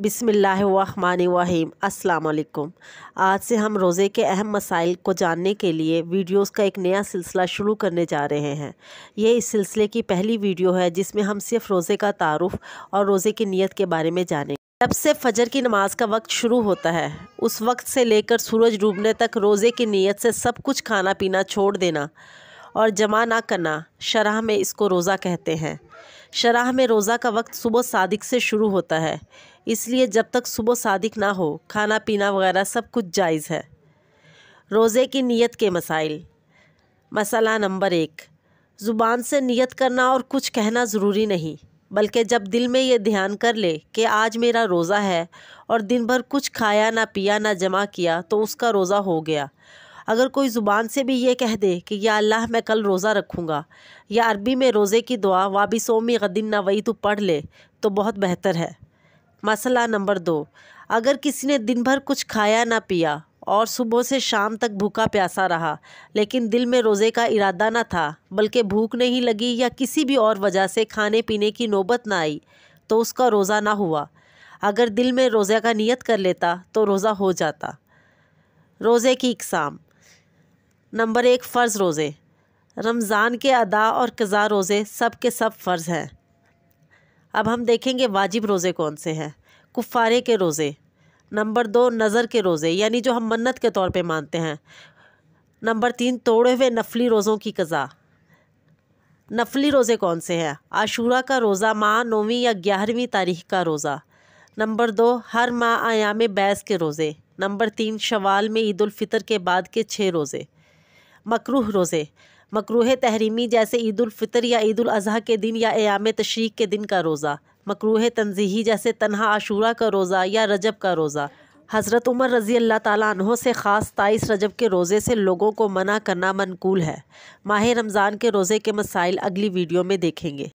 बिसमीम् अल्लाम आज से हम रोज़े के अहम मसाइल को जानने के लिए वीडियोस का एक नया सिलसिला शुरू करने जा रहे हैं ये इस सिलसिले की पहली वीडियो है जिसमें हम सिर्फ रोज़े का तारफ़ और रोज़े की नीयत के बारे में जानेंगे जब से फजर की नमाज का वक्त शुरू होता है उस वक्त से लेकर सूरज डूबने तक रोज़े की नीयत से सब कुछ खाना पीना छोड़ देना और जमा ना करना शराह में इसको रोज़ा कहते हैं शराह में रोज़ा का वक्त सुबह सादिक से शुरू होता है इसलिए जब तक सुबह सादिक ना हो खाना पीना वगैरह सब कुछ जायज़ है रोज़े की नीयत के मसाइल मसाला नंबर एक ज़ुबान से नियत करना और कुछ कहना ज़रूरी नहीं बल्कि जब दिल में ये ध्यान कर ले कि आज मेरा रोज़ा है और दिन भर कुछ खाया ना पिया ना जमा किया तो उसका रोज़ा हो गया अगर कोई ज़ुबान से भी ये कह दे कि या अल्लाह मैं कल रोज़ा रखूँगा या अरबी में रोज़े की दुआ वाबी सोमी गदिन ना वही तो पढ़ ले तो बहुत बेहतर है मसला नंबर दो अगर किसी ने दिन भर कुछ खाया ना पिया और सुबह से शाम तक भूखा प्यासा रहा लेकिन दिल में रोज़े का इरादा ना था बल्कि भूख नहीं लगी या किसी भी और वजह से खाने पीने की नौबत ना आई तो उसका रोज़ा ना हुआ अगर दिल में रोज़े का नियत कर लेता तो रोज़ा हो जाता रोज़े की इकसाम नंबर एक फ़र्ज़ रोज़े रमज़ान के अदा और कज़ा रोज़े सब के सब फ़र्ज़ हैं अब हम देखेंगे वाजिब रोज़े कौन से हैं कुफ़ारे के रोज़े नंबर दो नज़र के रोज़े यानी जो हम मन्नत के तौर पे मानते हैं नंबर तीन तोड़े हुए नफली रोज़ों की कज़ा नफली रोज़े कौन से हैं आशूरा का रोज़ा माह नौवीं या ग्यारहवीं तारीख का रोज़ा नंबर दो हर माह आयाम बैस के रोज़े नंबर तीन शवाल में ईदालफ़ितर के बाद के छः रोज़े मकरूह रोज़े मकरूह तहरीमी जैसे ईदालफ़ितर या ईद अज़ी के दिन या एयाम तशरीक के दिन का रोज़ा मकरूह तनजीही जैसे तनहा आशूरा का रोज़ा या रजब का रोज़ा हज़रत उमर रज़ी अल्लाह तहों से ख़ास ताईस रजब के रोज़े से लोगों को मना करना मनकूल है माह रमज़ान के रोज़े के मसाइल अगली वीडियो में देखेंगे